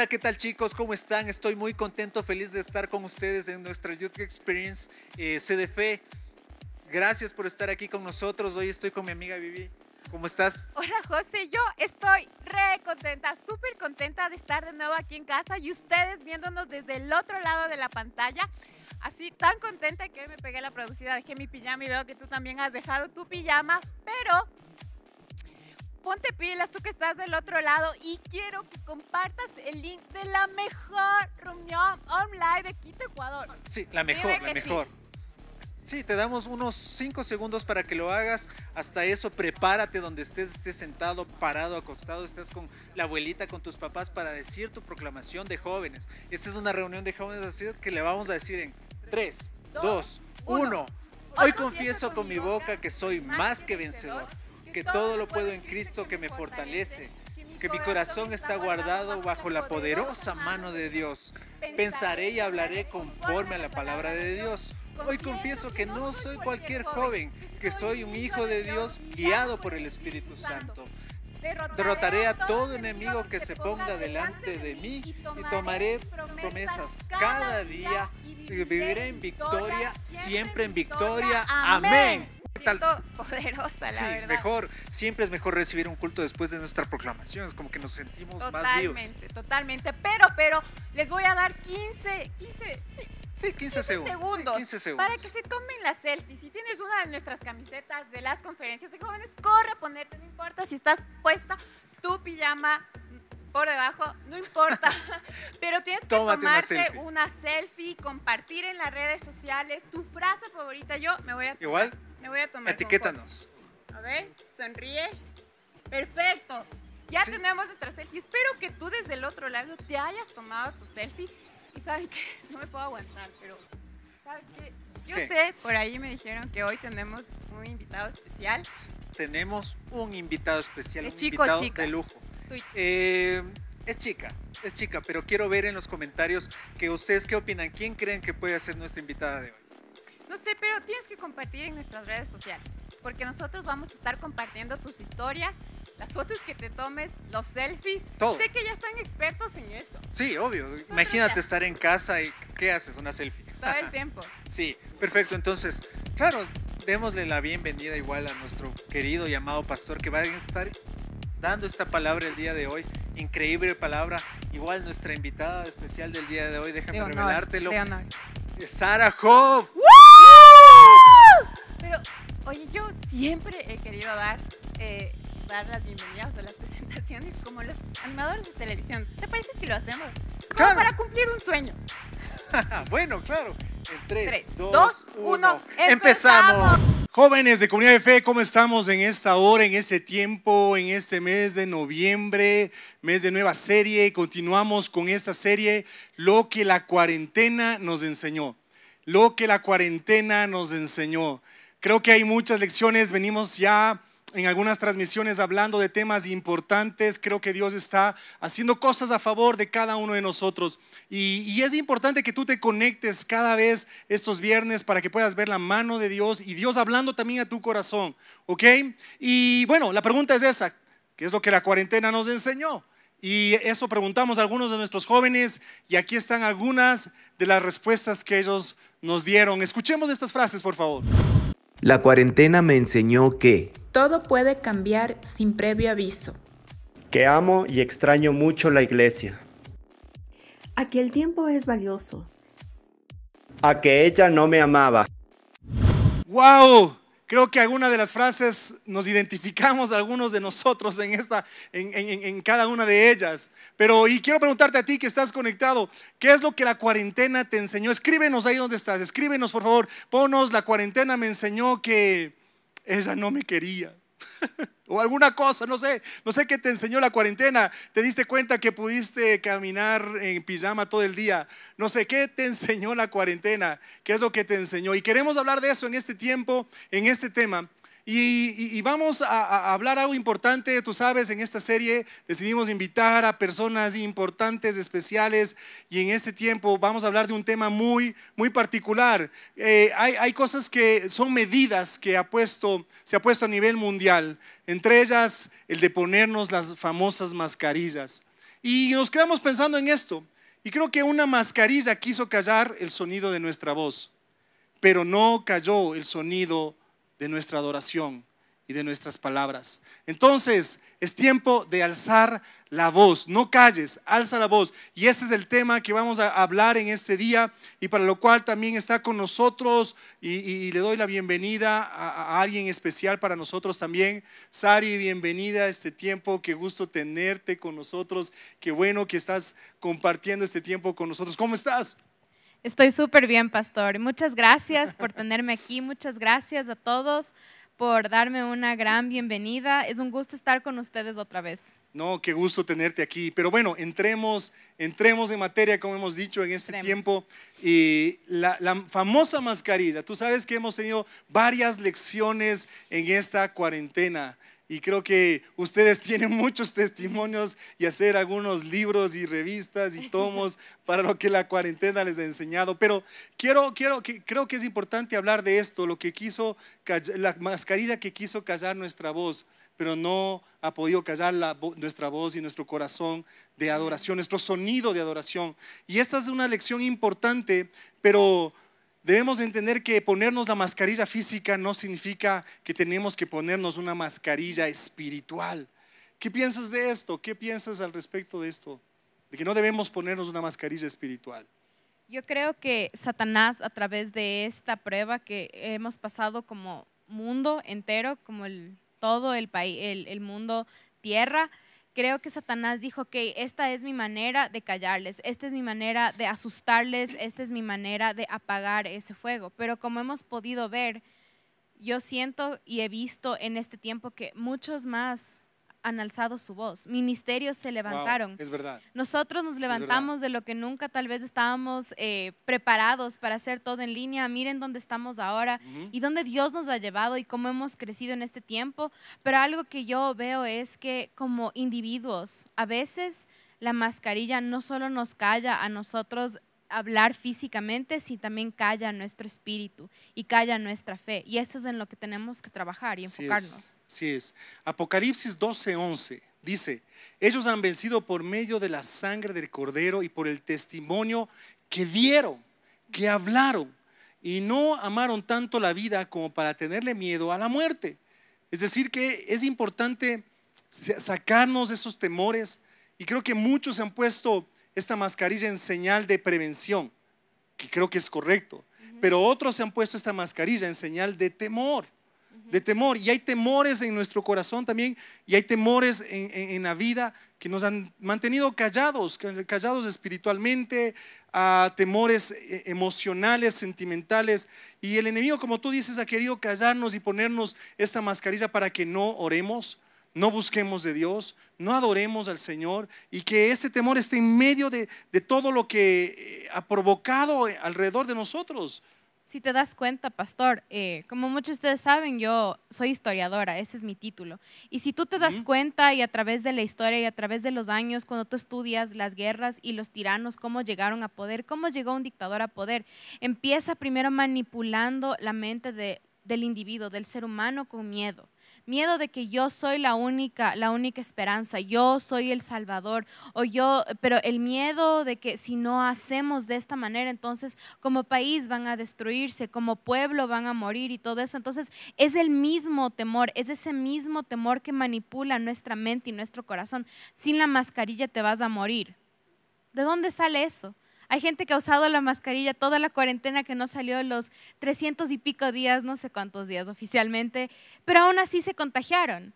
Hola, ¿qué tal chicos? ¿Cómo están? Estoy muy contento, feliz de estar con ustedes en nuestra YouTube Experience eh, CDF. Gracias por estar aquí con nosotros. Hoy estoy con mi amiga Vivi. ¿Cómo estás? Hola José, yo estoy re contenta, súper contenta de estar de nuevo aquí en casa y ustedes viéndonos desde el otro lado de la pantalla. Así tan contenta que me pegué la producida, dejé mi pijama y veo que tú también has dejado tu pijama, pero ponte pilas tú que estás del otro lado y quiero que compartas el link de la mejor reunión online de Quito, Ecuador. Sí, la mejor, la mejor. Sí. te damos unos 5 segundos para que lo hagas. Hasta eso, prepárate donde estés, estés sentado, parado, acostado, estás con la abuelita, con tus papás para decir tu proclamación de jóvenes. Esta es una reunión de jóvenes así que le vamos a decir en 3, 2, 1. Hoy confieso con mi boca que soy más que vencedor que todo lo puedo en Cristo que me fortalece, que mi corazón está guardado bajo la poderosa mano de Dios. Pensaré y hablaré conforme a la palabra de Dios. Hoy confieso que no soy cualquier joven, que soy un hijo de Dios guiado por el Espíritu Santo. Derrotaré a todo enemigo que se ponga delante de mí y tomaré promesas cada día y viviré en victoria, siempre en victoria. Amén. Siento poderosa, la sí, mejor. Siempre es mejor recibir un culto después de nuestra proclamación. Es como que nos sentimos totalmente, más vivos. Totalmente, totalmente. Pero, pero, les voy a dar 15, 15, sí. 15, segundos, 15 segundos. Para que se tomen las selfies. Si tienes una de nuestras camisetas de las conferencias de jóvenes, corre a ponerte. No importa si estás puesta tu pijama por debajo, no importa. pero tienes que tomarte una selfie. una compartir en las redes sociales tu frase favorita. Yo me voy a... Igual me voy a tomar. Etiquétanos. A ver, sonríe. Perfecto. Ya tenemos nuestra selfie. Espero que tú desde el otro lado te hayas tomado tu selfie. Y saben que no me puedo aguantar, pero ¿sabes que Yo sé, por ahí me dijeron que hoy tenemos un invitado especial. Tenemos un invitado especial, es chico, invitado chica. de lujo. Eh, es chica, es chica, pero quiero ver en los comentarios que ustedes qué opinan. ¿Quién creen que puede ser nuestra invitada de hoy? No sé, pero tienes que compartir en nuestras redes sociales, porque nosotros vamos a estar compartiendo tus historias, las fotos que te tomes, los selfies. Todo. Sé que ya están expertos en esto. Sí, obvio. Imagínate estar en casa y ¿qué haces? Una selfie. Todo el tiempo. sí, perfecto. Entonces, claro, démosle la bienvenida igual a nuestro querido y amado pastor que va a estar dando esta palabra el día de hoy. Increíble palabra. Igual nuestra invitada especial del día de hoy, déjame de revelártelo. De honor. Sara pero, oye, yo siempre he querido dar, eh, dar las bienvenidas o las presentaciones como los animadores de televisión. ¿Te parece si lo hacemos? Como para cumplir un sueño. bueno, claro. En 3, 2, 1, empezamos. Jóvenes de Comunidad de Fe, ¿cómo estamos en esta hora, en este tiempo, en este mes de noviembre, mes de nueva serie? Continuamos con esta serie, lo que la cuarentena nos enseñó. Lo que la cuarentena nos enseñó. Creo que hay muchas lecciones, venimos ya en algunas transmisiones hablando de temas importantes. Creo que Dios está haciendo cosas a favor de cada uno de nosotros. Y, es importante que tú te conectes cada vez estos viernes para que puedas ver la mano de Dios y Dios hablando también a tu corazón. ¿Ok? Y bueno, la pregunta es esa. ¿Qué es lo que la cuarentena nos enseñó? Y eso preguntamos a algunos de nuestros jóvenes y aquí están algunas de las respuestas que ellos nos dieron. Escuchemos estas frases, por favor. La cuarentena me enseñó que todo puede cambiar sin previo aviso. Que amo y extraño mucho la iglesia. A que el tiempo es valioso. A que ella no me amaba. ¡Wow! Creo que alguna de las frases nos identificamos algunos de nosotros en, esta, en, en, en cada una de ellas. Pero y quiero preguntarte a ti que estás conectado, ¿qué es lo que la cuarentena te enseñó? Escríbenos ahí donde estás, escríbenos por favor, ponos, la cuarentena me enseñó que ella no me quería. o alguna cosa, no sé, no sé qué te enseñó la cuarentena, te diste cuenta que pudiste caminar en pijama todo el día, no sé qué te enseñó la cuarentena, qué es lo que te enseñó. Y queremos hablar de eso en este tiempo, en este tema, y, vamos a, hablar algo importante, tú sabes, en esta serie decidimos invitar a personas importantes, especiales, y en este tiempo vamos a hablar de un tema muy, muy particular. Eh, hay, cosas que son medidas que se ha puesto a nivel mundial, entre ellas el de ponernos las famosas mascarillas. Y nos quedamos pensando en esto. Y creo que una mascarilla quiso callar el sonido de nuestra voz, pero no cayó el sonido de nuestra adoración y de nuestras palabras. Entonces, es tiempo de alzar la voz. No calles, alza la voz. Y ese es el tema que vamos a hablar en este día y para lo cual también está con nosotros y, le doy la bienvenida a, a, alguien especial para nosotros también. Sari, bienvenida a este tiempo. Qué gusto tenerte con nosotros. Qué bueno que estás compartiendo este tiempo con nosotros. ¿Cómo estás? Estoy súper bien, pastor. Muchas gracias por tenerme aquí. Muchas gracias a todos por darme una gran bienvenida. Es un gusto estar con ustedes otra vez. No, qué gusto tenerte aquí. Pero bueno, entremos, entremos en materia, como hemos dicho en este tiempo. Y la, la, famosa mascarilla. Tú sabes que hemos tenido varias lecciones en esta cuarentena y creo que ustedes tienen muchos testimonios y hacer algunos libros y revistas y tomos para lo que la cuarentena les ha enseñado. Pero quiero, quiero, que, creo que es importante hablar de esto, lo que quiso, la mascarilla que quiso callar nuestra voz pero no ha podido callar la, nuestra voz y nuestro corazón de adoración, nuestro sonido de adoración. Y esta es una lección importante, pero Debemos entender que ponernos la mascarilla física no significa que tenemos que ponernos una mascarilla espiritual. ¿Qué piensas de esto? ¿Qué piensas al respecto de esto? De que no debemos ponernos una mascarilla espiritual. Yo creo que Satanás a través de esta prueba que hemos pasado como mundo entero, como todo el el, el mundo tierra, creo que Satanás dijo, que esta es mi manera de callarles, esta es mi manera de asustarles, esta es mi manera de apagar ese fuego. Pero como hemos podido ver, yo siento y he visto en este tiempo que muchos más han alzado su voz, ministerios se levantaron. es verdad. Nosotros nos levantamos de lo que nunca tal vez estábamos eh, preparados para hacer todo en línea. Miren dónde estamos ahora y dónde Dios nos ha llevado y cómo hemos crecido en este tiempo. Pero algo que yo veo es que como individuos, a veces la mascarilla no solo nos calla a nosotros hablar físicamente si también calla nuestro espíritu y calla nuestra fe. Y eso es en lo que tenemos que trabajar y enfocarnos. Sí es. Apocalipsis 12:11 dice, ellos han vencido por medio de la sangre del cordero y por el testimonio que dieron, que hablaron, y no amaron tanto la vida como para tenerle miedo a la muerte. Es decir, que es importante sacarnos de esos temores. Y creo que muchos se han puesto esta mascarilla en señal de prevención, que creo que es correcto, pero otros se han puesto esta mascarilla en señal de temor, de temor. Y hay temores en nuestro corazón también, y hay temores en, en la vida que nos han mantenido callados, callados espiritualmente, a temores eh, emocionales, sentimentales. Y el enemigo, como tú dices, ha querido callarnos y ponernos esta mascarilla para que no oremos, no busquemos de Dios, no adoremos al Señor y que ese temor esté en medio de, todo lo que eh, ha provocado eh, alrededor de nosotros. Si te das cuenta, pastor, eh, como muchos de ustedes saben, yo soy historiadora, ese es mi título. Y si tú te das cuenta y a través de la historia y a través de los años, cuando tú estudias las guerras y los tiranos, cómo llegaron a poder, cómo llegó un dictador a poder, empieza primero manipulando la mente del individuo, del ser humano con miedo miedo de que yo soy la única, la única esperanza, yo soy el salvador, o yo, pero el miedo de que si no hacemos de esta manera, entonces como país van a destruirse, como pueblo van a morir y todo eso. Entonces es el mismo temor, es ese mismo temor que manipula nuestra mente y nuestro corazón. Sin la mascarilla te vas a morir. ¿De dónde sale eso? Hay gente que ha usado la mascarilla toda la cuarentena que no salió los 300 y pico días, no sé cuántos días oficialmente, pero aún así se contagiaron.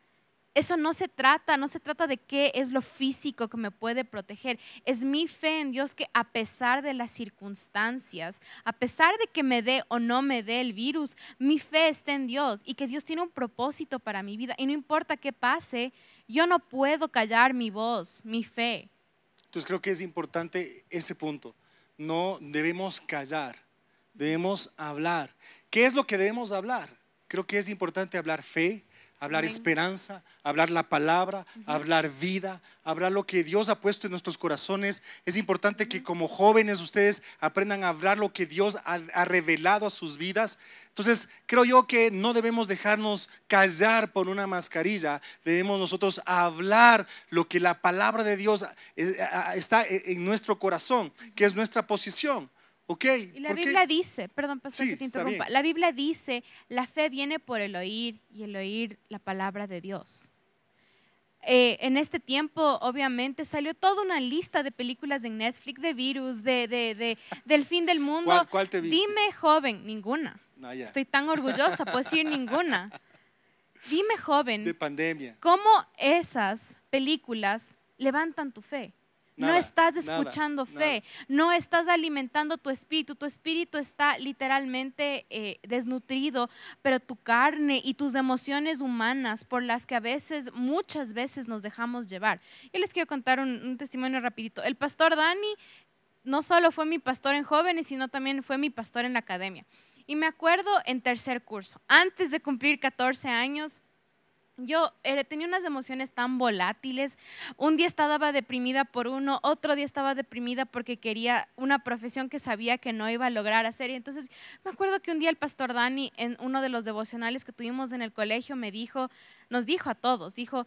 Eso no se trata, no se trata de qué es lo físico que me puede proteger. Es mi fe en Dios que a pesar de las circunstancias, a pesar de que me dé o no me dé el virus, mi fe está en Dios y que Dios tiene un propósito para mi vida. Y no importa qué pase, yo no puedo callar mi voz, mi fe. Entonces creo que es importante ese punto no debemos callar, debemos hablar. ¿Qué es lo que debemos hablar? Creo que es importante hablar fe, hablar esperanza, hablar la palabra, hablar vida, hablar lo que Dios ha puesto en nuestros corazones. Es importante que como jóvenes ustedes aprendan a hablar lo que Dios ha, ha, revelado a sus vidas. Entonces, creo yo que no debemos dejarnos callar por una mascarilla, debemos nosotros hablar lo que la palabra de Dios eh, eh, está en nuestro corazón, que es nuestra posición. Okay, la Biblia dice, perdón, te interrumpa. La Biblia dice, la fe viene por el oír y el oír la palabra de Dios. Eh, en este tiempo, obviamente, salió toda una lista de películas de Netflix de virus, del fin del mundo. Dime, joven, ninguna. No, ah, Estoy tan orgullosa, puedo decir ninguna. Dime, joven, de pandemia. ¿cómo esas películas levantan tu fe? no estás escuchando fe, no estás alimentando tu espíritu, tu espíritu está literalmente eh, desnutrido, pero tu carne y tus emociones humanas por las que a veces, muchas veces nos dejamos llevar. y les quiero contar un, testimonio rapidito. El pastor Dani no solo fue mi pastor en jóvenes, sino también fue mi pastor en la academia. Y me acuerdo en tercer curso, antes de cumplir 14 años, yo eh, tenía unas emociones tan volátiles. Un día estaba deprimida por uno, otro día estaba deprimida porque quería una profesión que sabía que no iba a lograr hacer. Y entonces me acuerdo que un día el pastor Dani, en uno de los devocionales que tuvimos en el colegio, me dijo, nos dijo a todos, dijo,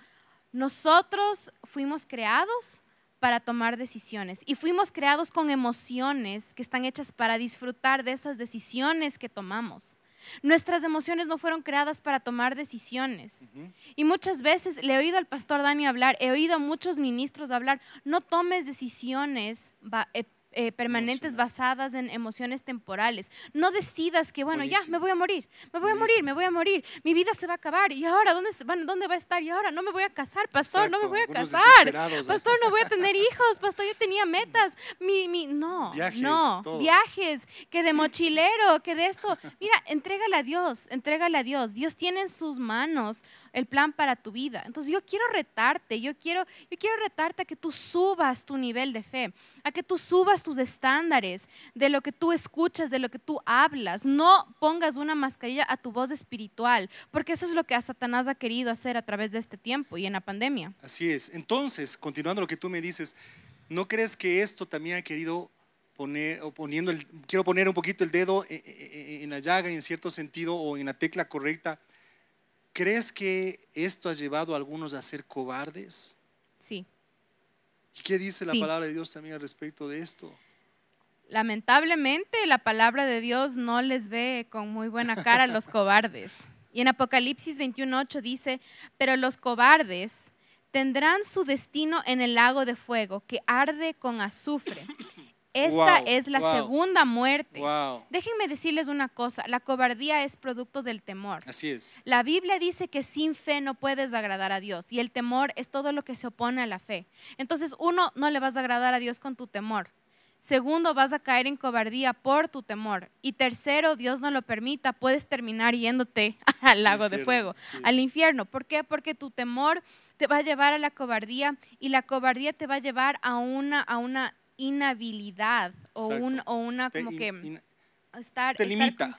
nosotros fuimos creados para tomar decisiones y fuimos creados con emociones que están hechas para disfrutar de esas decisiones que tomamos. Nuestras emociones no fueron creadas para tomar decisiones. Y muchas veces le he oído al pastor Dani hablar, he oído a muchos ministros hablar, no tomes decisiones eh, eh, permanentes basadas en emociones temporales. No decidas que, bueno, ya, me voy a morir, me voy a morir, me voy a morir, mi vida se va a acabar. ¿Y ahora dónde, dónde va a estar? ¿Y ahora no me voy a casar, pastor? No me voy a casar. ¿eh? Pastor, no voy a tener hijos, pastor, yo tenía metas. Mi, mi, no, viajes, no, viajes, que de mochilero, que de esto. Mira, entrégale a Dios, entrégale a Dios. Dios tiene en sus manos el plan para tu vida. Entonces yo quiero retarte, yo quiero, yo quiero retarte a que tú subas tu nivel de fe, a que tú subas tus estándares, de lo que tú escuchas, de lo que tú hablas. No pongas una mascarilla a tu voz espiritual, porque eso es lo que a Satanás ha querido hacer a través de este tiempo y en la pandemia. Así es. Entonces, continuando lo que tú me dices, ¿no crees que esto también ha querido poner, o poniendo el, quiero poner un poquito el dedo eh, eh, eh, en la llaga en cierto sentido o en la tecla correcta? ¿Crees que esto ha llevado a algunos a ser cobardes? Sí qué dice la palabra de Dios también al respecto de esto? Lamentablemente la palabra de Dios no les ve con muy buena cara a los cobardes. Y en Apocalipsis 21.8 dice, pero los cobardes tendrán su destino en el lago de fuego que arde con azufre. Esta es la segunda muerte. Déjenme decirles una cosa, la cobardía es producto del temor. Así es. La Biblia dice que sin fe no puedes agradar a Dios y el temor es todo lo que se opone a la fe. Entonces, uno, no le vas a agradar a Dios con tu temor. Segundo, vas a caer en cobardía por tu temor. Y tercero, Dios no lo permita, puedes terminar yéndote al lago de fuego, al infierno. ¿Por qué? Porque tu temor te va a llevar a la cobardía y la cobardía te va a llevar a una, a una inhabilidad o, un, una como que... te limita,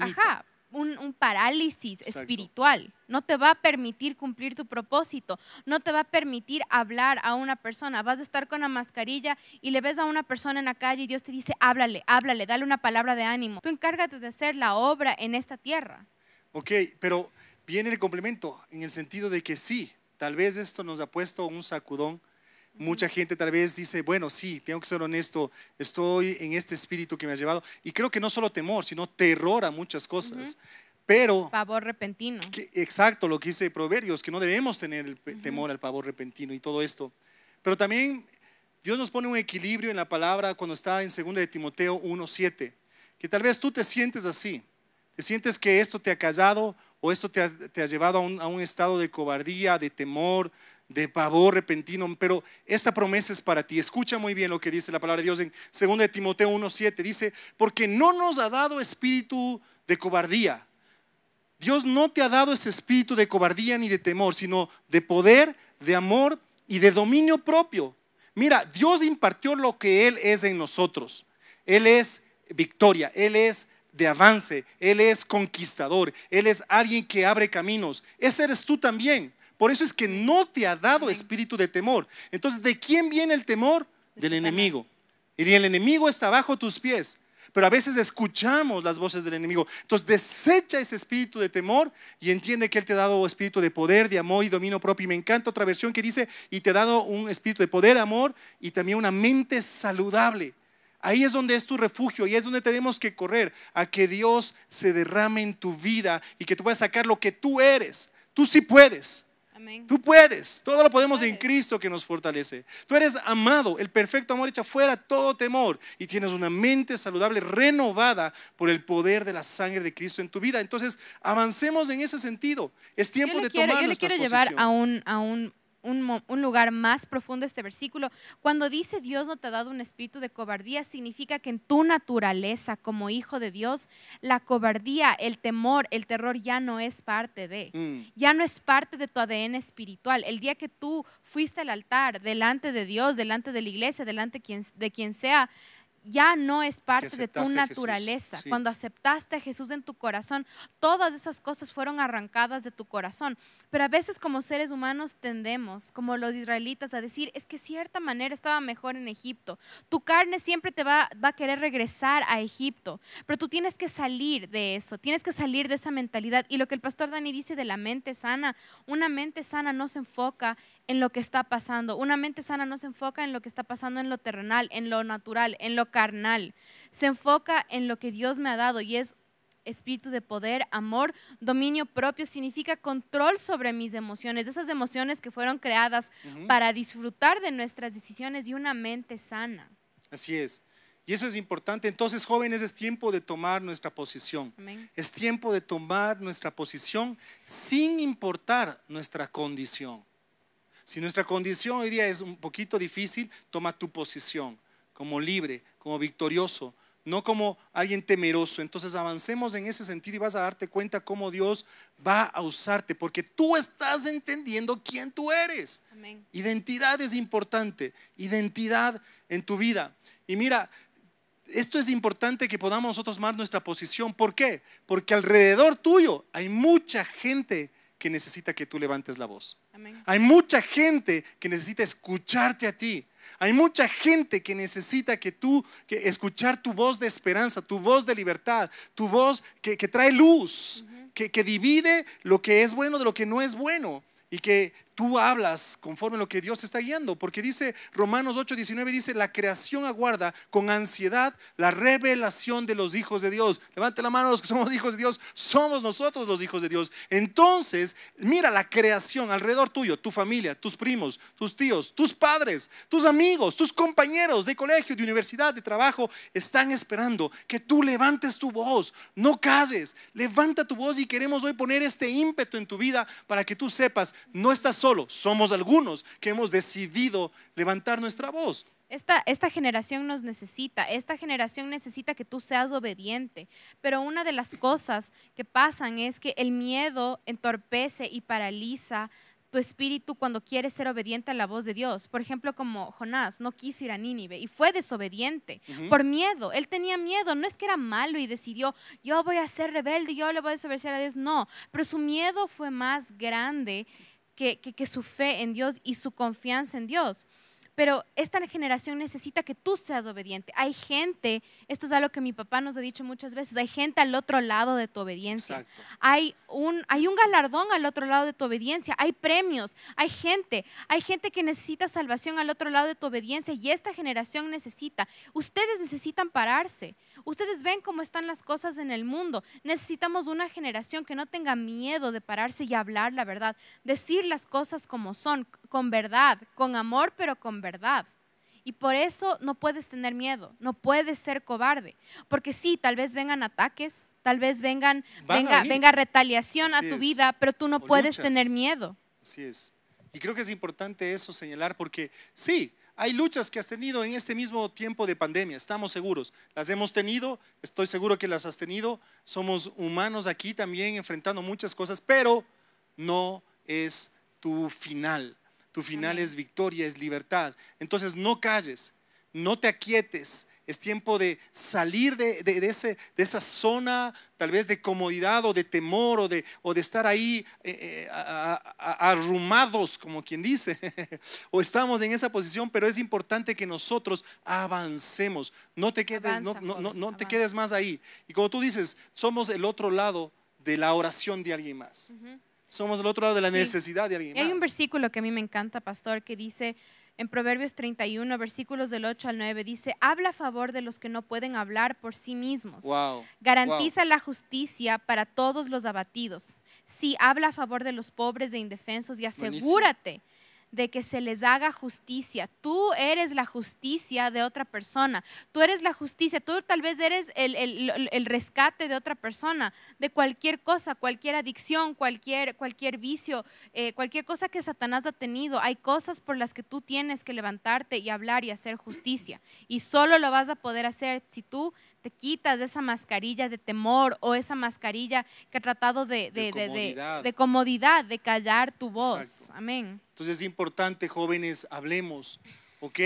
Ajá, un, parálisis espiritual. No te va a permitir cumplir tu propósito. No te va a permitir hablar a una persona. Vas a estar con la mascarilla y le ves a una persona en la calle y Dios te dice, háblale, háblale, dale una palabra de ánimo. Tú encárgate de hacer la obra en esta tierra. Ok, pero viene el complemento en el sentido de que sí, tal vez esto nos ha puesto un sacudón Mucha gente tal vez dice, bueno, sí, tengo que ser honesto, estoy en este espíritu que me ha llevado. Y creo que no solo temor, sino terror a muchas cosas. Pero... Pavor repentino. exacto, lo que dice Proverbios, que no debemos tener el temor al pavor repentino y todo esto. Pero también Dios nos pone un equilibrio en la palabra cuando está en 2 de Timoteo 1.7, que tal vez tú te sientes así, te sientes que esto te ha callado o esto te ha, llevado a un estado de cobardía, de temor, de pavor repentino, pero esta promesa es para ti. Escucha muy bien lo que dice la palabra de Dios en 2 de Timoteo 1:7. Dice, porque no nos ha dado espíritu de cobardía. Dios no te ha dado ese espíritu de cobardía ni de temor, sino de poder, de amor y de dominio propio. Mira, Dios impartió lo que Él es en nosotros. Él es victoria, Él es de avance, Él es conquistador, Él es alguien que abre caminos. Ese eres tú también. Por eso es que no te ha dado espíritu de temor. Entonces, ¿de quién viene el temor? Del enemigo. Y el enemigo está bajo tus pies. Pero a veces escuchamos las voces del enemigo. Entonces desecha ese espíritu de temor y entiende que Él te ha dado espíritu de poder, de amor y dominio propio. Y me encanta otra versión que dice, y te ha dado un espíritu de poder, amor y también una mente saludable. Ahí es donde es tu refugio y es donde tenemos que correr a que Dios se derrame en tu vida y que tú puedas sacar lo que tú eres. Tú sí puedes. Tú puedes, todo lo podemos en Cristo que nos fortalece. Tú eres amado, el perfecto amor echa fuera todo temor y tienes una mente saludable renovada por el poder de la sangre de Cristo en tu vida. Entonces, avancemos en ese sentido. Es tiempo de tomar Yo le llevar a un un, lugar más profundo este versículo. Cuando dice Dios no te ha dado un espíritu de cobardía, significa que en tu naturaleza como hijo de Dios, la cobardía, el temor, el terror ya no es parte de, mm. ya no es parte de tu ADN espiritual. El día que tú fuiste al altar delante de Dios, delante de la iglesia, delante de quien sea, ya no es parte de tu naturaleza. Cuando aceptaste a Jesús en tu corazón, todas esas cosas fueron arrancadas de tu corazón. Pero a veces como seres humanos tendemos, como los israelitas, a decir, es que cierta manera estaba mejor en Egipto. Tu carne siempre te va, va a querer regresar a Egipto, pero tú tienes que salir de eso, tienes que salir de esa mentalidad. Y lo que el pastor Dani dice de la mente sana, una mente sana no se enfoca en lo que está pasando. Una mente sana no se enfoca en lo que está pasando en lo terrenal, en lo natural, en lo carnal. Se enfoca en lo que Dios me ha dado y es espíritu de poder, amor, dominio propio, significa control sobre mis emociones, esas emociones que fueron creadas para disfrutar de nuestras decisiones y una mente sana. Así es. Y eso es importante. Entonces, jóvenes, es tiempo de tomar nuestra posición. Es tiempo de tomar nuestra posición sin importar nuestra condición. Si nuestra condición hoy día es un poquito difícil, toma tu posición como libre, como victorioso, no como alguien temeroso. Entonces avancemos en ese sentido y vas a darte cuenta cómo Dios va a usarte, porque tú estás entendiendo quién tú eres. Identidad es importante, identidad en tu vida. Y mira, esto es importante que podamos nosotros tomar nuestra posición. ¿Por qué? Porque alrededor tuyo hay mucha gente que necesita que tú levantes la voz. Hay mucha gente que necesita escucharte a ti. Hay mucha gente que necesita que tú, que escuchar tu voz de esperanza, tu voz de libertad, tu voz que, trae luz, que, que divide lo que es bueno de lo que no es bueno y que tú hablas conforme a lo que Dios está guiando, porque dice Romanos 8, 19, dice, la creación aguarda con ansiedad la revelación de los hijos de Dios. Levante la mano los que somos hijos de Dios, somos nosotros los hijos de Dios. Entonces, mira la creación alrededor tuyo, tu familia, tus primos, tus tíos, tus padres, tus amigos, tus compañeros de colegio, de universidad, de trabajo, están esperando que tú levantes tu voz, no calles, levanta tu voz y queremos hoy poner este ímpetu en tu vida para que tú sepas, no estás solo, somos algunos que hemos decidido levantar nuestra voz. Esta, esta, generación nos necesita, esta generación necesita que tú seas obediente, pero una de las cosas que pasan es que el miedo entorpece y paraliza tu espíritu cuando quieres ser obediente a la voz de Dios. Por ejemplo, como Jonás no quiso ir a Nínive y fue desobediente por miedo. Él tenía miedo, no es que era malo y decidió, yo voy a ser rebelde, yo le voy a desobedecer a Dios. No, pero su miedo fue más grande que, su fe en Dios y su confianza en Dios pero esta generación necesita que tú seas obediente. Hay gente, esto es algo que mi papá nos ha dicho muchas veces, hay gente al otro lado de tu obediencia. Hay un, hay un galardón al otro lado de tu obediencia, hay premios, hay gente, hay gente que necesita salvación al otro lado de tu obediencia y esta generación necesita. Ustedes necesitan pararse, ustedes ven cómo están las cosas en el mundo. Necesitamos una generación que no tenga miedo de pararse y hablar la verdad, decir las cosas como son, con verdad, con amor, pero con verdad. Y por eso no puedes tener miedo, no puedes ser cobarde, porque sí, tal vez vengan ataques, tal vez vengan, venga, venga, retaliación a tu vida, pero tú no puedes tener miedo. Así es. Y creo que es importante eso señalar porque sí, hay luchas que has tenido en este mismo tiempo de pandemia, estamos seguros. Las hemos tenido, estoy seguro que las has tenido. Somos humanos aquí también enfrentando muchas cosas, pero no es tu final tu final es victoria, es libertad. Entonces no calles, no te aquietes. Es tiempo de salir de, ese, de esa zona, tal vez de comodidad o de temor o de, o de estar ahí eh, eh, arrumados, como quien dice, o estamos en esa posición, pero es importante que nosotros avancemos. No te quedes, no, te quedes más ahí. Y como tú dices, somos el otro lado de la oración de alguien más. Somos el otro lado de la necesidad de alguien. hay un versículo que a mí me encanta, pastor, que dice en Proverbios 31, versículos del 8 al 9, dice, habla a favor de los que no pueden hablar por sí mismos. Garantiza la justicia para todos los abatidos. Si habla a favor de los pobres e indefensos y asegúrate de que se les haga justicia. Tú eres la justicia de otra persona. Tú eres la justicia. Tú tal vez eres el, rescate de otra persona, de cualquier cosa, cualquier adicción, cualquier, cualquier vicio, eh, cualquier cosa que Satanás ha tenido. Hay cosas por las que tú tienes que levantarte y hablar y hacer justicia. Y solo lo vas a poder hacer si tú te quitas de esa mascarilla de temor o esa mascarilla que ha tratado de, de, de, comodidad. de, comodidad. de, callar tu voz. Amén. Entonces es importante, jóvenes, hablemos, ¿ok?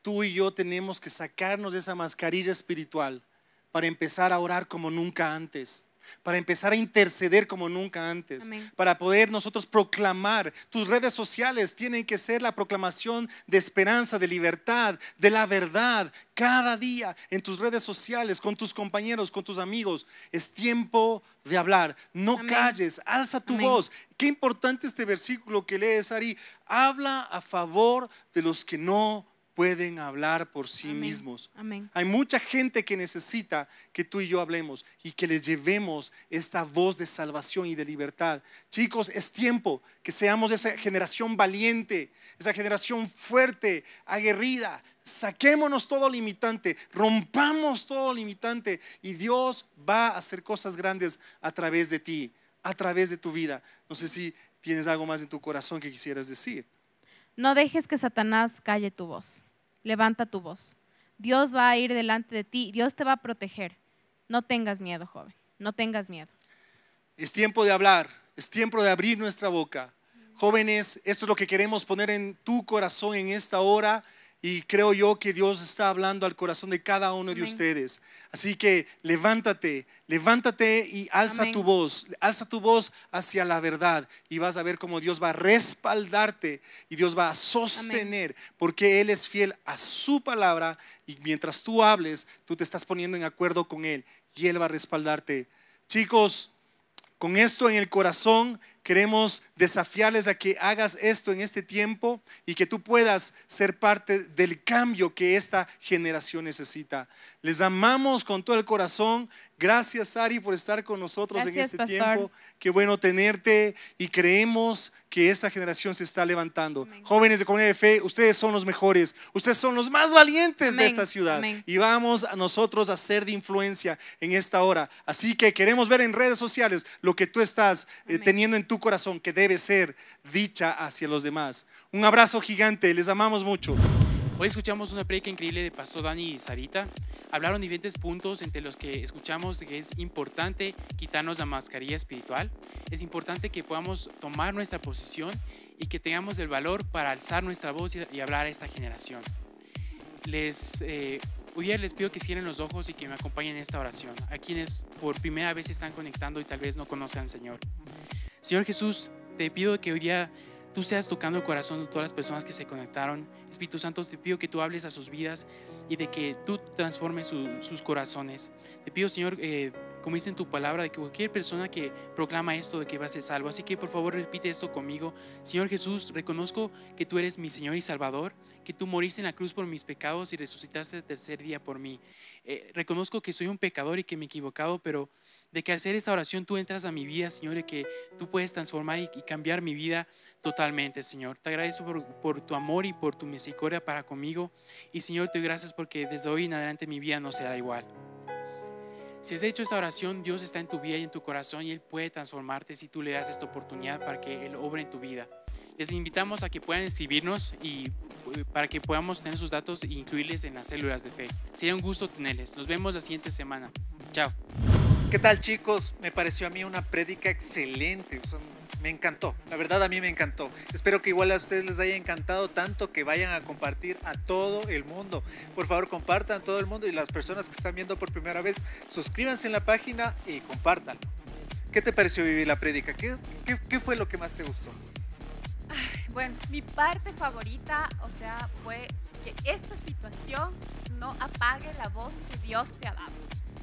Tú y yo tenemos que sacarnos de esa mascarilla espiritual para empezar a orar como nunca antes para empezar a interceder como nunca antes, para poder nosotros proclamar. Tus redes sociales tienen que ser la proclamación de esperanza, de libertad, de la verdad. Cada día en tus redes sociales, con tus compañeros, con tus amigos, es tiempo de hablar. No calles, alza tu voz. Qué importante este versículo que lees, Ari. Habla a favor de los que no pueden hablar por sí mismos. Amén. Hay mucha gente que necesita que tú y yo hablemos y que les llevemos esta voz de salvación y de libertad. Chicos, es tiempo que seamos esa generación valiente, esa generación fuerte, aguerrida. Saquémonos todo limitante, rompamos todo limitante y Dios va a hacer cosas grandes a través de ti, a través de tu vida. No sé si tienes algo más en tu corazón que quisieras decir. No dejes que Satanás calle tu voz. Levanta tu voz. Dios va a ir delante de ti, Dios te va a proteger. No tengas miedo, joven, no tengas miedo. Es tiempo de hablar, es tiempo de abrir nuestra boca. Jóvenes, esto es lo que queremos poner en tu corazón en esta hora. Y creo yo que Dios está hablando al corazón de cada uno de ustedes. Así que levántate, levántate y alza tu voz, alza tu voz hacia la verdad y vas a ver cómo Dios va a respaldarte y Dios va a sostener, porque Él es fiel a su palabra y mientras tú hables, tú te estás poniendo en acuerdo con Él y Él va a respaldarte. Chicos, con esto en el corazón, queremos desafiarles a que hagas esto en este tiempo y que tú puedas ser parte del cambio que esta generación necesita. Les amamos con todo el corazón. Gracias, Ari por estar con nosotros en este tiempo. Qué bueno tenerte y creemos que esta generación se está levantando. Jóvenes de comunidad de fe, ustedes son los mejores, ustedes son los más valientes de esta ciudad y vamos a nosotros a ser de influencia en esta hora. Así que queremos ver en redes sociales lo que tú estás eh, teniendo en tu tu corazón que debe ser dicha hacia los demás. Un abrazo gigante, les amamos mucho. Hoy escuchamos una predica increíble de Pastor Dani y Sarita. Hablaron diferentes puntos entre los que escuchamos que es importante quitarnos la mascarilla espiritual, es importante que podamos tomar nuestra posición y que tengamos el valor para alzar nuestra voz y, hablar a esta generación. Les, eh, hoy les pido que cierren los ojos y que me acompañen en esta oración, a quienes por primera vez se están conectando y tal vez no conozcan al Señor. Señor Jesús, te pido que hoy día tú seas tocando el corazón de todas las personas que se conectaron. Espíritu Santo, te pido que tú hables a sus vidas y de que tú transformes sus corazones. Te pido, Señor, eh, como dice en tu palabra, de que cualquier persona que proclama esto, de que va a ser salvo. Así que por favor repite esto conmigo. Señor Jesús, reconozco que tú eres mi Señor y Salvador, que tú moriste en la cruz por mis pecados y resucitaste el tercer día por mí. Eh, reconozco que soy un pecador y que me he equivocado, pero de que al hacer esta oración tú entras a mi vida, Señor, y que tú puedes transformar y, cambiar mi vida totalmente, Señor. Te agradezco por, por, tu amor y por tu misericordia para conmigo. Y Señor, te doy gracias porque desde hoy en adelante mi vida no será igual. Si has hecho esta oración, Dios está en tu vida y en tu corazón y Él puede transformarte si tú le das esta oportunidad para que Él obre en tu vida. Les invitamos a que puedan escribirnos y eh, para que podamos tener sus datos e incluirles en las células de fe. Sería un gusto tenerles. Nos vemos la siguiente semana. Chao. ¿Qué tal chicos? Me pareció a mí una prédica excelente me encantó. La verdad a mí me encantó. Espero que igual a ustedes les haya encantado tanto que vayan a compartir a todo el mundo. Por favor, compartan todo el mundo y las personas que están viendo por primera vez, suscríbanse en la página y compartan ¿Qué te pareció vivir la prédica? ¿Qué, fue lo que más te gustó? bueno, mi parte favorita, o sea, fue que esta situación no apague la voz que Dios te ha dado.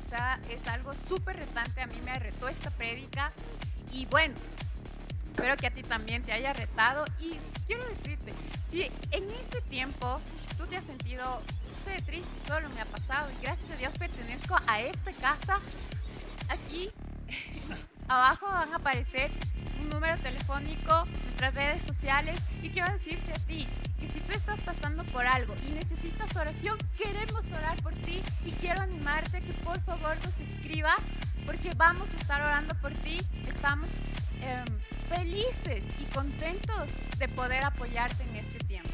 O sea, es algo súper retante, a mí me retó esta prédica y bueno, Espero que a ti también te haya retado y quiero decirte, si en este tiempo tú te has sentido, no sé, triste, solo me ha pasado y gracias a Dios pertenezco a esta casa, aquí abajo van a aparecer un número telefónico, nuestras redes sociales y quiero decirte a ti que si tú estás pasando por algo y necesitas oración, queremos orar por ti y quiero animarte a que por favor nos escribas porque vamos a estar orando por ti, estamos... Em, felices y contentos de poder apoyarte en este tiempo.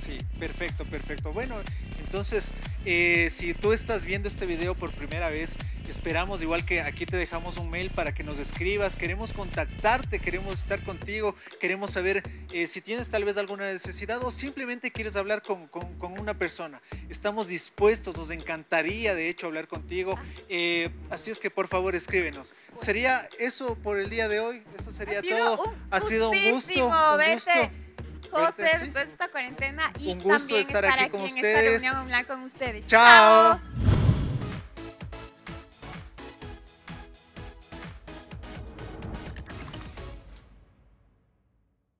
Sí, perfecto, perfecto. Bueno, entonces, eh, si tú estás viendo este video por primera vez, Esperamos, igual que aquí te dejamos un mail para que nos escribas, queremos contactarte, queremos estar contigo, queremos saber eh, si tienes tal vez alguna necesidad o simplemente quieres hablar con, una persona. Estamos dispuestos, nos encantaría de hecho hablar contigo, eh, así es que por favor escríbenos. Sería eso por el día de hoy, eso sería todo. ha sido un gusto. Un gusto. José, después de esta cuarentena y un gusto estar, aquí, con ustedes. Chao.